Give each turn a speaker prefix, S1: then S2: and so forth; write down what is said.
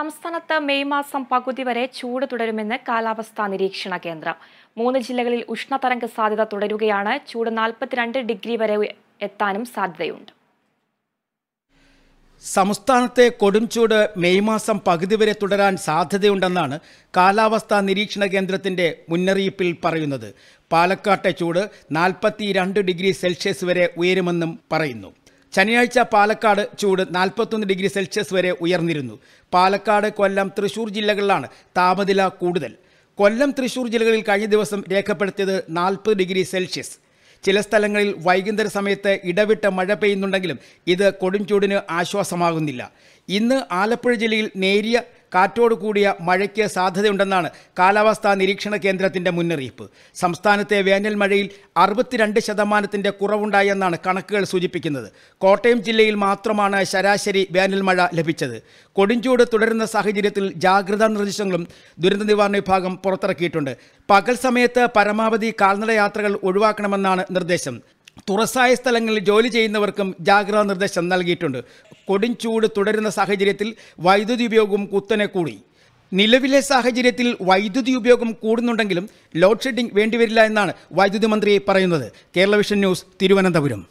S1: സംസ്ഥാനത്ത് മെയ് മാസം പകുതി വരെ ചൂട് തുടരുമെന്ന് കാലാവസ്ഥാ നിരീക്ഷണ കേന്ദ്രം മൂന്ന് ജില്ലകളിൽ ഉഷ്ണതരംഗ സാധ്യത തുടരുകയാണ് ചൂട് നാൽപ്പത്തിരണ്ട് ഡിഗ്രി വരെ എത്താനും സാധ്യതയുണ്ട്
S2: സംസ്ഥാനത്തെ കൊടും ചൂട് മെയ് മാസം പകുതി വരെ തുടരാൻ സാധ്യതയുണ്ടെന്നാണ് കാലാവസ്ഥാ നിരീക്ഷണ കേന്ദ്രത്തിൻ്റെ മുന്നറിയിപ്പിൽ പറയുന്നത് പാലക്കാട്ടെ ചൂട് നാൽപ്പത്തി ഡിഗ്രി സെൽഷ്യസ് വരെ ഉയരുമെന്നും പറയുന്നു ശനിയാഴ്ച പാലക്കാട് ചൂട് നാൽപ്പത്തൊന്ന് ഡിഗ്രി സെൽഷ്യസ് വരെ ഉയർന്നിരുന്നു പാലക്കാട് കൊല്ലം തൃശൂർ ജില്ലകളിലാണ് താപനില കൂടുതൽ കൊല്ലം തൃശൂർ ജില്ലകളിൽ കഴിഞ്ഞ ദിവസം രേഖപ്പെടുത്തിയത് നാൽപ്പത് ഡിഗ്രി സെൽഷ്യസ് ചില സ്ഥലങ്ങളിൽ വൈകുന്നേര സമയത്ത് ഇടവിട്ട മഴ പെയ്യുന്നുണ്ടെങ്കിലും ഇത് കൊടുംചൂടിന് ആശ്വാസമാകുന്നില്ല ഇന്ന് ആലപ്പുഴ ജില്ലയിൽ നേരിയ കാറ്റോട് കൂടിയ മഴയ്ക്ക് സാധ്യതയുണ്ടെന്നാണ് കാലാവസ്ഥാ നിരീക്ഷണ കേന്ദ്രത്തിന്റെ മുന്നറിയിപ്പ് സംസ്ഥാനത്തെ വേനൽ മഴയിൽ അറുപത്തിരണ്ട് ശതമാനത്തിന്റെ കുറവുണ്ടായെന്നാണ് കണക്കുകൾ സൂചിപ്പിക്കുന്നത് കോട്ടയം ജില്ലയിൽ മാത്രമാണ് ശരാശരി വേനൽ മഴ ലഭിച്ചത് കൊടുംചൂട് തുടരുന്ന സാഹചര്യത്തിൽ ജാഗ്രതാ നിർദ്ദേശങ്ങളും ദുരന്ത നിവാരണ വിഭാഗം പുറത്തിറക്കിയിട്ടുണ്ട് പകൽ സമയത്ത് പരമാവധി കാൽനട യാത്രകൾ ഒഴിവാക്കണമെന്നാണ് നിർദ്ദേശം തുറസായ സ്ഥലങ്ങളിൽ ജോലി ചെയ്യുന്നവർക്കും ജാഗ്രതാ നിർദ്ദേശം നൽകിയിട്ടുണ്ട് ചൂട് തുടരുന്ന സാഹചര്യത്തിൽ വൈദ്യുതി ഉപയോഗവും കുത്തനെ കൂടി നിലവിലെ സാഹചര്യത്തിൽ വൈദ്യുതി ഉപയോഗം കൂടുന്നുണ്ടെങ്കിലും ലോഡ് ഷെഡിംഗ് വേണ്ടിവരില്ല എന്നാണ് വൈദ്യുതി മന്ത്രി പറയുന്നത് കേരള വിഷൻ ന്യൂസ് തിരുവനന്തപുരം